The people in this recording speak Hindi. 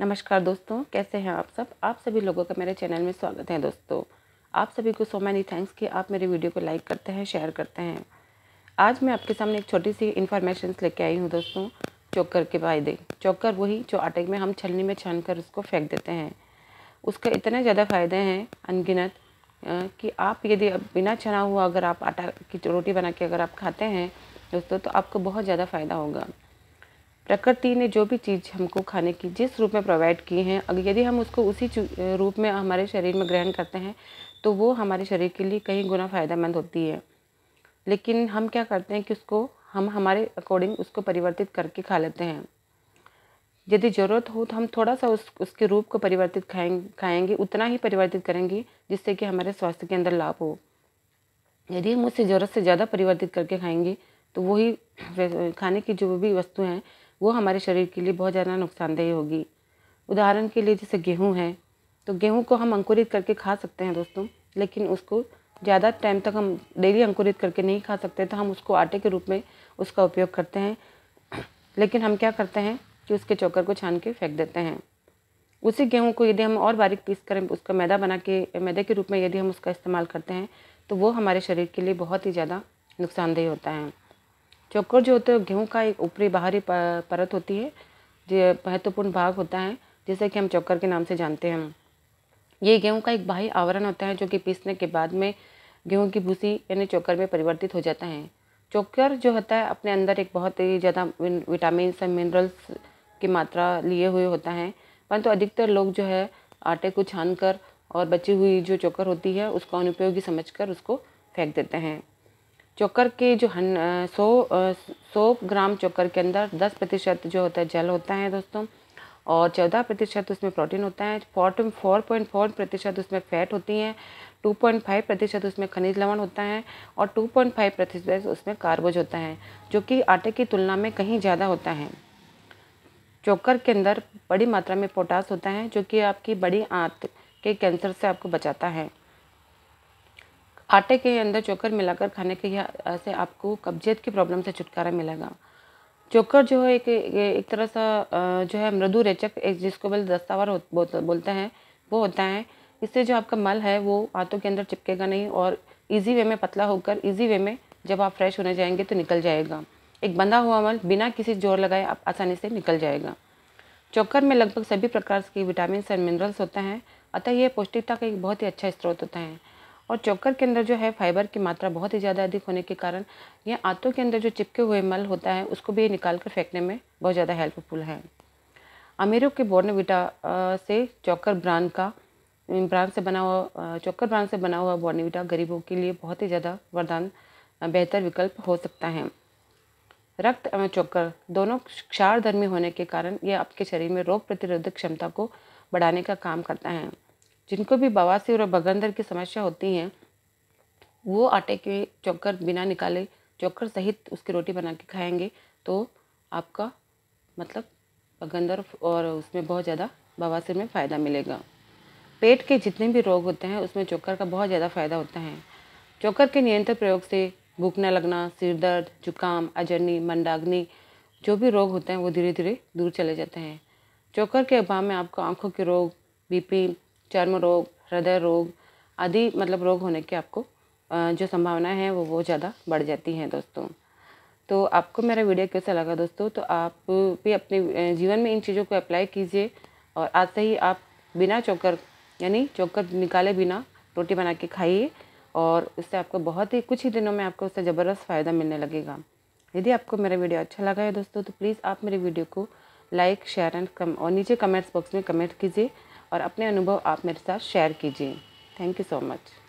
नमस्कार दोस्तों कैसे हैं आप सब आप सभी लोगों का मेरे चैनल में स्वागत है दोस्तों आप सभी को सो मैनी थैंक्स कि आप मेरे वीडियो को लाइक करते हैं शेयर करते हैं आज मैं आपके सामने एक छोटी सी इन्फॉर्मेशन लेके आई हूँ दोस्तों चोकर के फायदे चोकर वही जो आटे में हम छलनी में छान कर उसको फेंक देते हैं उसके इतने ज़्यादा फ़ायदे हैं अनगिनत कि आप यदि बिना छना हुआ अगर आप आटा की रोटी बना के अगर आप खाते हैं दोस्तों तो आपको बहुत ज़्यादा फ़ायदा होगा प्रकृति ने जो भी चीज़ हमको खाने की जिस रूप में प्रोवाइड की है अगर यदि हम उसको उसी रूप में हमारे शरीर में ग्रहण करते हैं तो वो हमारे शरीर के लिए कई गुना फ़ायदेमंद होती है लेकिन हम क्या करते हैं कि उसको हम हमारे अकॉर्डिंग उसको परिवर्तित करके खा लेते हैं यदि ज़रूरत हो तो हम थोड़ा सा उस उसके रूप को परिवर्तित खाएं खाएंगे उतना ही परिवर्तित करेंगे जिससे कि हमारे स्वास्थ्य के अंदर लाभ हो यदि हम उससे ज़रूरत से ज़्यादा परिवर्तित करके खाएंगे तो वही खाने की जो भी वस्तु हैं वो हमारे शरीर के लिए बहुत ज़्यादा नुकसानदेह होगी उदाहरण के लिए जैसे गेहूँ है तो गेहूँ को हम अंकुरित करके खा सकते हैं दोस्तों लेकिन उसको ज़्यादा टाइम तक हम डेली अंकुरित करके नहीं खा सकते तो हम उसको आटे के रूप में उसका उपयोग करते हैं लेकिन हम क्या करते हैं कि उसके चोकर को छान के फेंक देते हैं उसी गेहूँ को यदि हम और बारीक पीस कर उसका मैदा बना के मैदे के रूप में यदि हम उसका इस्तेमाल करते हैं तो वो हमारे शरीर के लिए बहुत ही ज़्यादा नुकसानदेह होता है चोकर जो होते हैं गेहूँ का एक ऊपरी बाहरी परत होती है जो महत्वपूर्ण भाग होता है जिसे कि हम चोकर के नाम से जानते हैं ये गेहूँ का एक बाहरी आवरण होता है जो कि पीसने के बाद में गेहूँ की भूसी यानी चोकर में परिवर्तित हो जाता है चोकर जो होता है अपने अंदर एक बहुत ही ज़्यादा विटामिन और मिनरल्स की मात्रा लिए हुए होता है परंतु अधिकतर लोग जो है आटे को छान कर और बची हुई जो चोकर होती है उसका अनुपयोगी समझकर उसको फेंक देते हैं चोकर के जो हन सौ सौ ग्राम चोकर के अंदर दस प्रतिशत जो होता है जल होता है दोस्तों और चौदह प्रतिशत उसमें प्रोटीन होता है फोर फोर पॉइंट फोर प्रतिशत उसमें फैट होती हैं टू पॉइंट फाइव प्रतिशत उसमें खनिज लवण होता है और टू पॉइंट फाइव प्रतिशत उसमें कार्बोज होता है जो कि आटे की तुलना में कहीं ज़्यादा होता है चोकर के अंदर बड़ी मात्रा में पोटास होता है जो कि आपकी बड़ी आँत के कैंसर से आपको बचाता है आटे के अंदर चोकर मिलाकर खाने के से आपको कब्जियत की प्रॉब्लम से छुटकारा मिलेगा चोकर जो है एक एक तरह सा जो है मृदु रेचक एक जिसको बोल दस्तावर बोलते हैं वो होता है इससे जो आपका मल है वो हाथों के अंदर चिपकेगा नहीं और इजी वे में पतला होकर इजी वे में जब आप फ्रेश होने जाएंगे तो निकल जाएगा एक बंधा हुआ मल बिना किसी जोर लगाए आप आसानी से निकल जाएगा चोकर में लगभग सभी प्रकार के विटामिन और मिनरल्स होते हैं अतः यह पौष्टिकता का एक बहुत ही अच्छा स्रोत होता है और चौकर के अंदर जो है फाइबर की मात्रा बहुत ही ज़्यादा अधिक होने के कारण यह आंतों के अंदर जो चिपके हुए मल होता है उसको भी निकाल कर फेंकने में बहुत ज़्यादा हेल्पफुल है अमीरों के बोर्नविटा से चौकर ब्रांड का ब्रांड से बना हुआ चौकर ब्रांड से बना हुआ बॉर्नविटा गरीबों के लिए बहुत ही ज़्यादा वरदान बेहतर विकल्प हो सकता है रक्त एवं चौकर दोनों क्षारधर्मी होने के कारण यह आपके शरीर में रोग प्रतिरोधक क्षमता को बढ़ाने का काम करता है जिनको भी बवासीर और बगंदर की समस्या होती है वो आटे के चौकर बिना निकाले चौकर सहित उसकी रोटी बना के खाएंगे तो आपका मतलब बगंदर और उसमें बहुत ज़्यादा बवासीर में फ़ायदा मिलेगा पेट के जितने भी रोग होते हैं उसमें चौकर का बहुत ज़्यादा फ़ायदा होता है चौकर के नियंत्रण प्रयोग से भूख न लगना सिर दर्द जुकाम अजरनी मंडाग्नि जो भी रोग होते हैं वो धीरे धीरे दूर चले जाते हैं चौकर के अभाव में आपको आँखों के रोग बीपी चर्म रोग हृदय रोग आदि मतलब रोग होने की आपको जो संभावना है वो बहुत ज़्यादा बढ़ जाती है दोस्तों तो आपको मेरा वीडियो कैसा लगा दोस्तों तो आप भी अपने जीवन में इन चीज़ों को अप्लाई कीजिए और आज से ही आप बिना चोकर यानी चोकर निकाले बिना रोटी बना के खाइए और उससे आपको बहुत ही कुछ ही दिनों में आपको उससे ज़बरदस्त फ़ायदा मिलने लगेगा यदि आपको मेरा वीडियो अच्छा लगा है दोस्तों तो प्लीज़ आप मेरे वीडियो को लाइक शेयर एंड कम और नीचे कमेंट्स बॉक्स में कमेंट कीजिए और अपने अनुभव आप मेरे साथ शेयर कीजिए थैंक यू सो मच